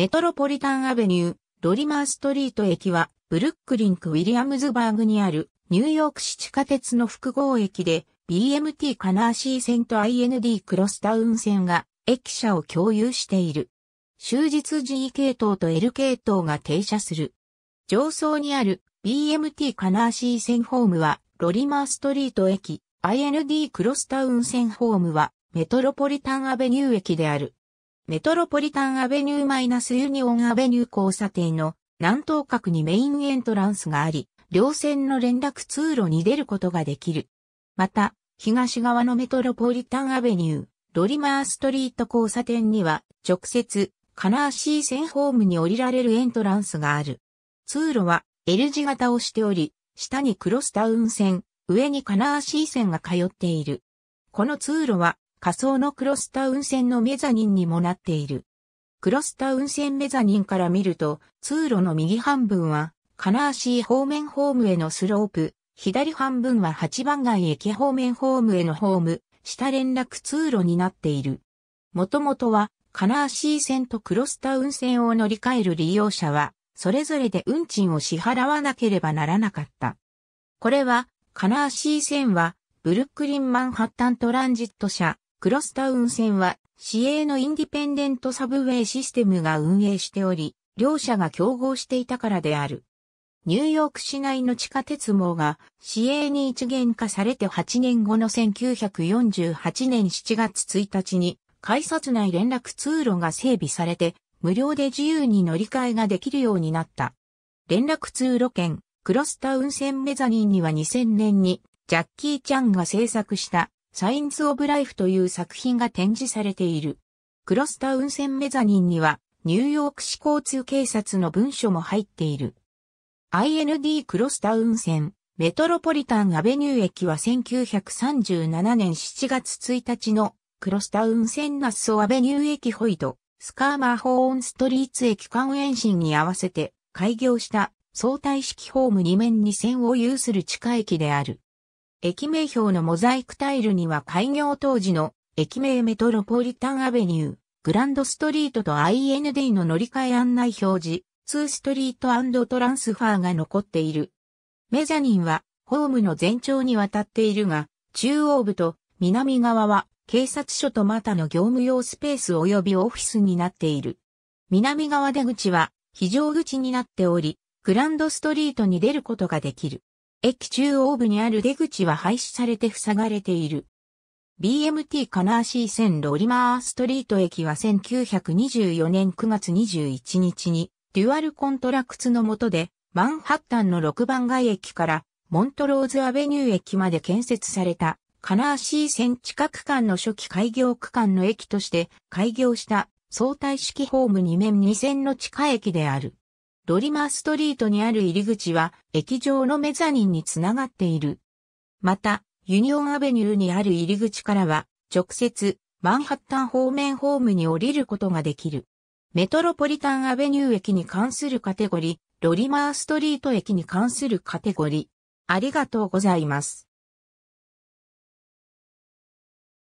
メトロポリタンアベニュー、ロリマーストリート駅は、ブルックリンク・ウィリアムズバーグにある、ニューヨーク市地下鉄の複合駅で、BMT カナーシー線と IND クロスタウン線が、駅舎を共有している。終日 G 系統と L 系統が停車する。上層にある BMT カナーシー線ホームはロリマーストリート駅、IND クロスタウン線ホームはメトロポリタンアベニュー駅である。メトロポリタンアベニューマイナスユニオンアベニュー交差点の南東角にメインエントランスがあり、両線の連絡通路に出ることができる。また、東側のメトロポリタンアベニュー、ロリマーストリート交差点には、直接、カナーシー線ホームに降りられるエントランスがある。通路は L 字型をしており、下にクロスタウン線、上にカナーシー線が通っている。この通路は仮想のクロスタウン線のメザニンにもなっている。クロスタウン線メザニンから見ると、通路の右半分は、金足方面ホームへのスロープ、左半分は8番街駅方面ホームへのホーム、下連絡通路になっている。もともとは、金足線とクロスタウン線を乗り換える利用者は、それぞれで運賃を支払わなければならなかった。これは、金足線は、ブルックリン・マンハッタントランジット社、クロスタウン線は、市営のインディペンデントサブウェイシステムが運営しており、両社が競合していたからである。ニューヨーク市内の地下鉄網が市営に一元化されて8年後の1948年7月1日に改札内連絡通路が整備されて無料で自由に乗り換えができるようになった。連絡通路券クロスタウン線メザニンには2000年にジャッキー・チャンが制作したサインズ・オブ・ライフという作品が展示されている。クロスタウン線メザニンには、ニューヨーク市交通警察の文書も入っている。IND クロスタウン線、メトロポリタンアベニュー駅は1937年7月1日のクロスタウン線ナッソアベニュー駅ホイド、スカーマーホーンストリーツ駅間延伸に合わせて開業した相対式ホーム2面2線を有する地下駅である。駅名標のモザイクタイルには開業当時の駅名メトロポリタンアベニュー、グランドストリートと IND の乗り換え案内表示、2ストリートトランスファーが残っている。メジャニンはホームの全長にわたっているが、中央部と南側は警察署とまたの業務用スペース及びオフィスになっている。南側出口は非常口になっており、グランドストリートに出ることができる。駅中央部にある出口は廃止されて塞がれている。BMT カナーシー線ロリマーストリート駅は1924年9月21日にデュアルコントラクツの下でマンハッタンの6番街駅からモントローズアベニュー駅まで建設されたカナーシー線地下区間の初期開業区間の駅として開業した相対式ホーム2面2線の地下駅である。ドリマーストリートにある入り口は駅上のメザニンにつながっている。また、ユニオンアベニューにある入り口からは直接マンハッタン方面ホームに降りることができる。メトロポリタンアベニュー駅に関するカテゴリー、ロリマーストリート駅に関するカテゴリー。ありがとうございます。